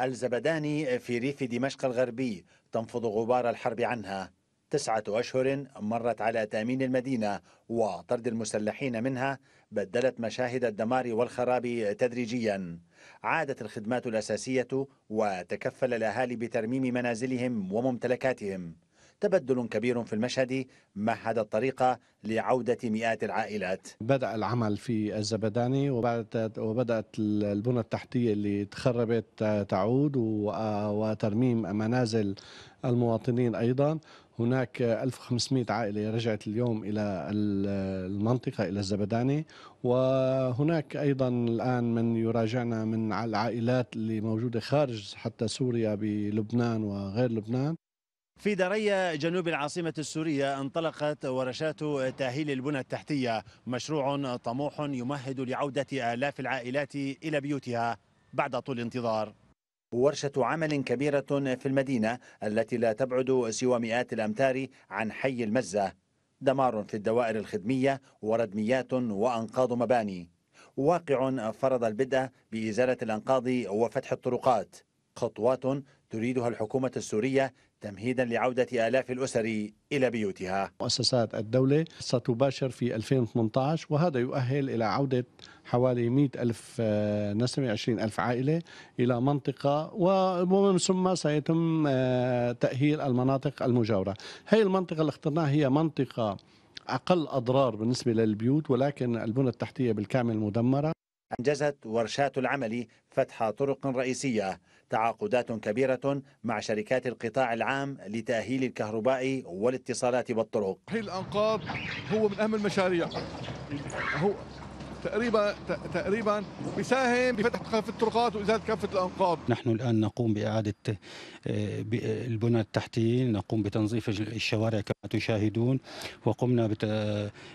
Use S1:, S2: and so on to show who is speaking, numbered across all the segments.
S1: الزبداني في ريف دمشق الغربي تنفض غبار الحرب عنها تسعة أشهر مرت على تأمين المدينة وطرد المسلحين منها بدلت مشاهد الدمار والخراب تدريجيا عادت الخدمات الأساسية وتكفل الأهالي بترميم منازلهم وممتلكاتهم تبدل كبير في المشهد مهد الطريق لعودة مئات العائلات
S2: بدأ العمل في الزبداني وبدأت, وبدأت البنى التحتية اللي تخربت تعود وترميم منازل المواطنين أيضا هناك 1500 عائلة رجعت اليوم إلى المنطقة إلى الزبداني وهناك أيضا الآن من يراجعنا من العائلات اللي موجودة خارج حتى سوريا بلبنان وغير لبنان
S1: في دريا جنوب العاصمة السورية انطلقت ورشات تأهيل البنى التحتية مشروع طموح يمهد لعودة آلاف العائلات إلى بيوتها بعد طول انتظار ورشة عمل كبيرة في المدينة التي لا تبعد سوى مئات الأمتار عن حي المزة دمار في الدوائر الخدمية وردميات وأنقاض مباني واقع فرض البدء بإزالة الأنقاض وفتح الطرقات خطوات تريدها الحكومة السورية تمهيدا لعودة آلاف الأسر إلى بيوتها
S2: مؤسسات الدولة ستباشر في 2018 وهذا يؤهل إلى عودة حوالي 100 ألف آه، نسمة 20 ألف عائلة إلى منطقة ومن ثم سيتم آه، تأهيل المناطق المجاورة هي المنطقة اللي اخترناها هي منطقة أقل أضرار بالنسبة للبيوت ولكن البنى التحتية بالكامل مدمرة
S1: أنجزت ورشات العمل فتح طرق رئيسية تعاقدات كبيرة مع شركات القطاع العام لتأهيل الكهرباء والاتصالات والطرق تأهيل الأنقاض هو من أهم المشاريع هو
S2: تقريبا تقريبا بيساهم بفتح كافه الطرقات وازاله كافه الانقاض.
S3: نحن الان نقوم باعاده آه، البنى التحتيه نقوم بتنظيف الشوارع كما تشاهدون، وقمنا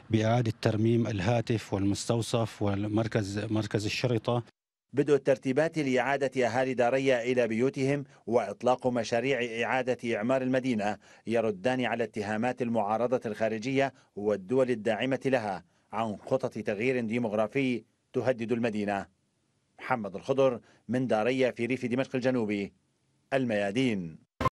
S3: باعاده ترميم الهاتف والمستوصف والمركز مركز الشرطه.
S1: بدء الترتيبات لإعادة أهالي داريا إلى بيوتهم وإطلاق مشاريع إعادة إعمار المدينة يردان على اتهامات المعارضة الخارجية والدول الداعمة لها عن خطط تغيير ديموغرافي تهدد المدينة محمد الخضر من دارية في ريف دمشق الجنوبي الميادين